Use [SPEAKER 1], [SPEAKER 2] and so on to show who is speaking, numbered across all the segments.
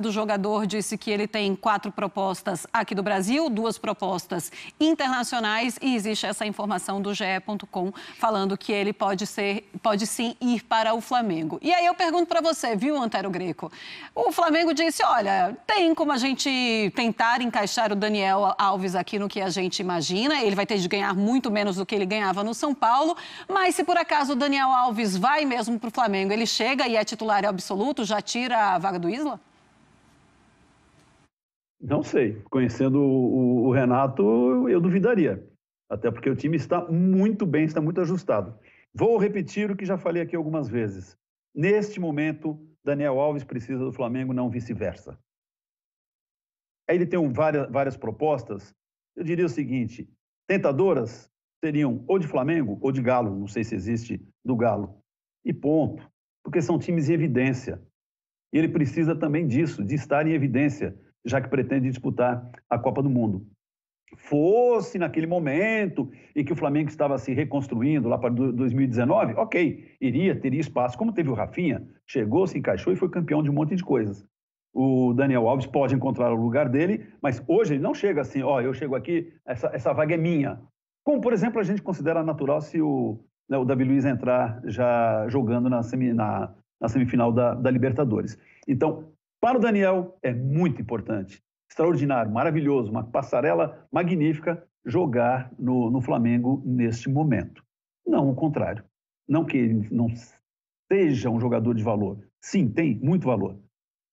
[SPEAKER 1] do jogador disse que ele tem quatro propostas aqui do Brasil, duas propostas internacionais e existe essa informação do GE.com falando que ele pode ser, pode sim ir para o Flamengo. E aí eu pergunto para você, viu, Antero Greco? O Flamengo disse, olha, tem como a gente tentar encaixar o Daniel Alves aqui no que a gente imagina, ele vai ter de ganhar muito menos do que ele ganhava no São Paulo, mas se por acaso o Daniel Alves vai mesmo para o Flamengo, ele chega e é titular absoluto, já tira a vaga do Isla?
[SPEAKER 2] Não sei. Conhecendo o, o Renato, eu duvidaria. Até porque o time está muito bem, está muito ajustado. Vou repetir o que já falei aqui algumas vezes. Neste momento, Daniel Alves precisa do Flamengo, não vice-versa. Aí ele tem um, várias, várias propostas. Eu diria o seguinte: tentadoras seriam ou de Flamengo ou de Galo, não sei se existe do Galo. E ponto. Porque são times em evidência. E ele precisa também disso, de estar em evidência já que pretende disputar a Copa do Mundo. Fosse naquele momento em que o Flamengo estava se reconstruindo lá para 2019, ok, iria, teria espaço. Como teve o Rafinha, chegou, se encaixou e foi campeão de um monte de coisas. O Daniel Alves pode encontrar o lugar dele, mas hoje ele não chega assim, ó, oh, eu chego aqui, essa, essa vaga é minha. Como, por exemplo, a gente considera natural se o, né, o Davi Luiz entrar já jogando na, semi, na, na semifinal da, da Libertadores. Então, para o Daniel, é muito importante. Extraordinário, maravilhoso, uma passarela magnífica jogar no, no Flamengo neste momento. Não o contrário. Não que ele não seja um jogador de valor. Sim, tem muito valor.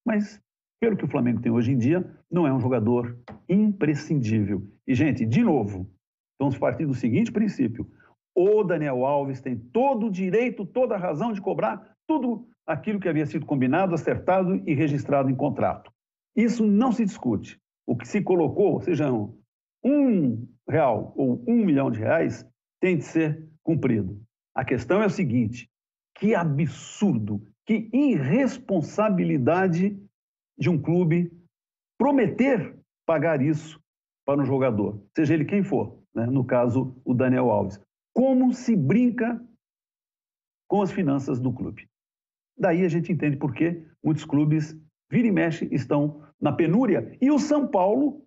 [SPEAKER 2] Mas, pelo que o Flamengo tem hoje em dia, não é um jogador imprescindível. E, gente, de novo, vamos partir do seguinte princípio. O Daniel Alves tem todo o direito, toda a razão de cobrar tudo aquilo que havia sido combinado, acertado e registrado em contrato. Isso não se discute. O que se colocou, seja um real ou um milhão de reais, tem de ser cumprido. A questão é o seguinte: que absurdo, que irresponsabilidade de um clube prometer pagar isso para um jogador, seja ele quem for, né? no caso o Daniel Alves. Como se brinca com as finanças do clube? Daí a gente entende por que muitos clubes, vira e mexe, estão na penúria. E o São Paulo,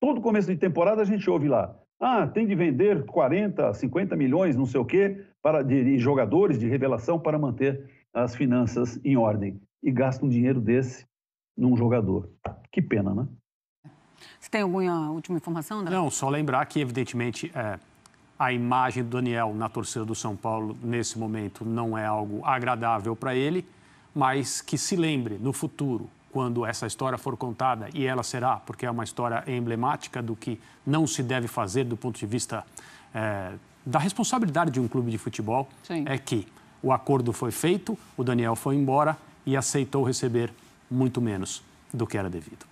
[SPEAKER 2] todo começo de temporada a gente ouve lá, ah, tem de vender 40, 50 milhões, não sei o quê, para, de, de jogadores de revelação para manter as finanças em ordem. E gasta um dinheiro desse num jogador. Que pena, né?
[SPEAKER 3] Você tem alguma última informação, André? Não, só lembrar que, evidentemente, é, a imagem do Daniel na torcida do São Paulo nesse momento não é algo agradável para ele, mas que se lembre no futuro, quando essa história for contada, e ela será, porque é uma história emblemática do que não se deve fazer do ponto de vista é, da responsabilidade de um clube de futebol, Sim. é que o acordo foi feito, o Daniel foi embora e aceitou receber muito menos do que era devido.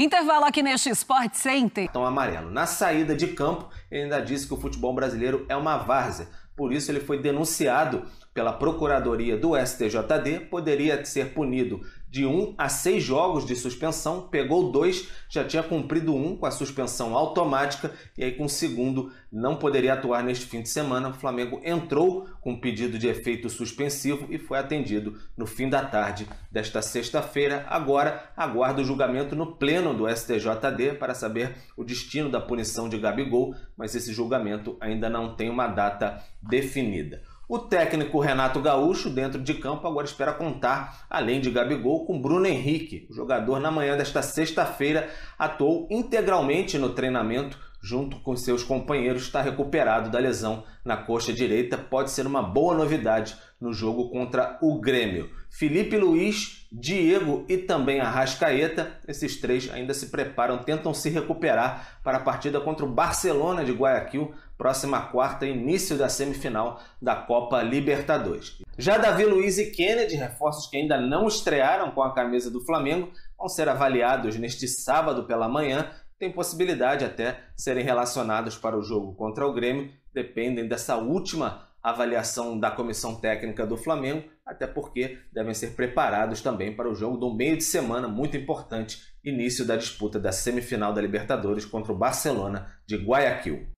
[SPEAKER 4] Intervalo aqui neste Sport Center. Então, amarelo. Na saída de campo, ele ainda disse que o futebol brasileiro é uma várzea. Por isso, ele foi denunciado pela Procuradoria do STJD, poderia ser punido de 1 um a 6 jogos de suspensão, pegou dois, já tinha cumprido um com a suspensão automática e aí com o segundo não poderia atuar neste fim de semana. O Flamengo entrou com pedido de efeito suspensivo e foi atendido no fim da tarde desta sexta-feira. Agora aguarda o julgamento no pleno do STJD para saber o destino da punição de Gabigol, mas esse julgamento ainda não tem uma data definida. O técnico Renato Gaúcho, dentro de campo, agora espera contar, além de Gabigol, com Bruno Henrique. O jogador, na manhã desta sexta-feira, atuou integralmente no treinamento junto com seus companheiros, está recuperado da lesão na coxa direita. Pode ser uma boa novidade no jogo contra o Grêmio. Felipe Luiz, Diego e também Arrascaeta, esses três ainda se preparam, tentam se recuperar para a partida contra o Barcelona de Guayaquil, próxima quarta, início da semifinal da Copa Libertadores. Já Davi Luiz e Kennedy, reforços que ainda não estrearam com a camisa do Flamengo, vão ser avaliados neste sábado pela manhã têm possibilidade até serem relacionados para o jogo contra o Grêmio, dependem dessa última avaliação da comissão técnica do Flamengo, até porque devem ser preparados também para o jogo do meio de semana, muito importante, início da disputa da semifinal da Libertadores contra o Barcelona de Guayaquil.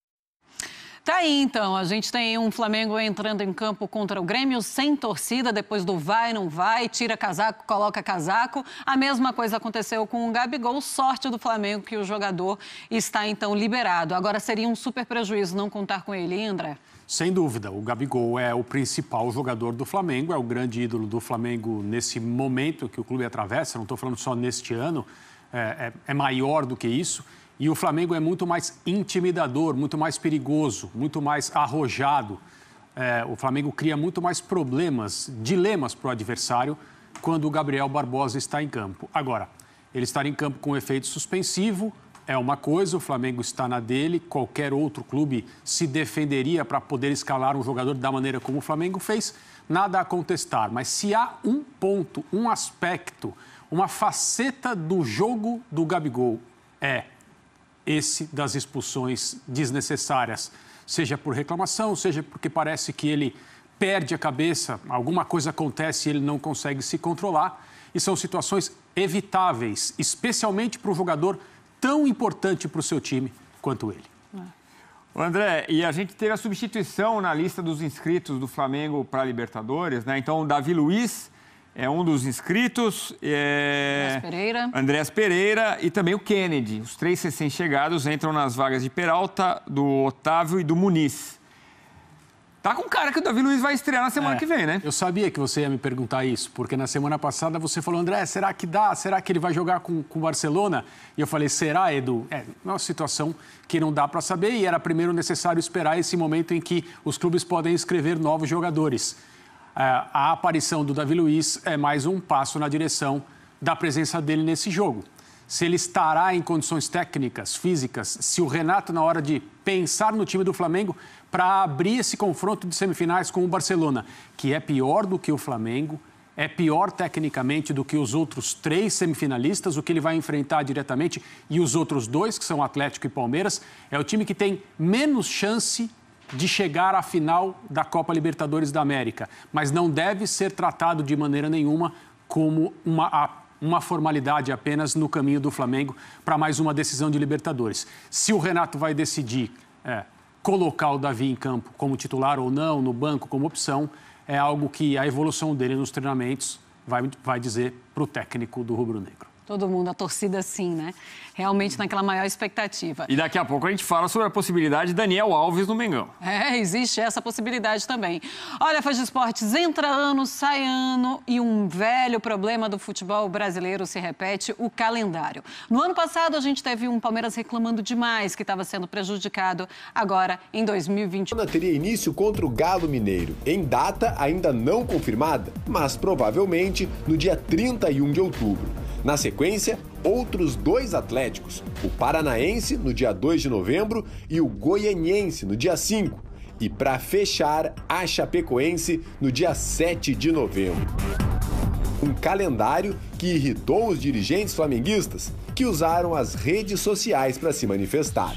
[SPEAKER 1] Tá aí então, a gente tem um Flamengo entrando em campo contra o Grêmio sem torcida, depois do vai, não vai, tira casaco, coloca casaco. A mesma coisa aconteceu com o Gabigol, sorte do Flamengo que o jogador está então liberado. Agora seria um super prejuízo não contar com ele, André
[SPEAKER 3] Sem dúvida, o Gabigol é o principal jogador do Flamengo, é o grande ídolo do Flamengo nesse momento que o clube atravessa, não estou falando só neste ano, é, é, é maior do que isso. E o Flamengo é muito mais intimidador, muito mais perigoso, muito mais arrojado. É, o Flamengo cria muito mais problemas, dilemas para o adversário quando o Gabriel Barbosa está em campo. Agora, ele estar em campo com efeito suspensivo é uma coisa, o Flamengo está na dele, qualquer outro clube se defenderia para poder escalar um jogador da maneira como o Flamengo fez, nada a contestar. Mas se há um ponto, um aspecto, uma faceta do jogo do Gabigol é esse das expulsões desnecessárias, seja por reclamação, seja porque parece que ele perde a cabeça, alguma coisa acontece e ele não consegue se controlar. E são situações evitáveis, especialmente para um jogador tão importante para o seu time quanto ele. É. André, e a gente teve a substituição na lista dos inscritos do Flamengo para a Libertadores, né? Então, o Davi Luiz é um dos inscritos. É... Andrés Pereira. Andrés Pereira e também o Kennedy. Os três recém-chegados entram nas vagas de Peralta, do Otávio e do Muniz. Tá com cara que o Davi Luiz vai estrear na semana é, que vem, né? Eu sabia que você ia me perguntar isso, porque na semana passada você falou, André, será que dá? Será que ele vai jogar com o Barcelona? E eu falei, será, Edu? É uma situação que não dá para saber e era primeiro necessário esperar esse momento em que os clubes podem escrever novos jogadores. É, a aparição do Davi Luiz é mais um passo na direção da presença dele nesse jogo. Se ele estará em condições técnicas, físicas, se o Renato, na hora de pensar no time do Flamengo, para abrir esse confronto de semifinais com o Barcelona, que é pior do que o Flamengo, é pior tecnicamente do que os outros três semifinalistas, o que ele vai enfrentar diretamente, e os outros dois, que são Atlético e Palmeiras, é o time que tem menos chance de chegar à final da Copa Libertadores da América, mas não deve ser tratado de maneira nenhuma como uma, uma formalidade apenas no caminho do Flamengo para mais uma decisão de Libertadores. Se o Renato vai decidir é, colocar o Davi em campo como titular ou não, no banco como opção, é algo que a evolução dele nos treinamentos vai, vai dizer para o técnico do Rubro Negro.
[SPEAKER 1] Todo mundo, a torcida sim, né? Realmente naquela maior expectativa. E
[SPEAKER 3] daqui a pouco a gente fala sobre a possibilidade de Daniel Alves no Mengão.
[SPEAKER 1] É, existe essa possibilidade também. Olha, Faz Esportes, entra ano, sai ano e um velho problema do futebol brasileiro se repete, o calendário. No ano passado a gente teve um Palmeiras reclamando demais que estava sendo prejudicado.
[SPEAKER 4] Agora, em 2021. Teria início contra o Galo Mineiro, em data ainda não confirmada, mas provavelmente no dia 31 de outubro. Na sequência, outros dois Atléticos, o Paranaense no dia 2 de novembro e o Goianiense no dia 5. E para fechar, a Chapecoense no dia 7 de novembro. Um calendário que irritou os dirigentes flamenguistas, que usaram as redes sociais para se manifestar.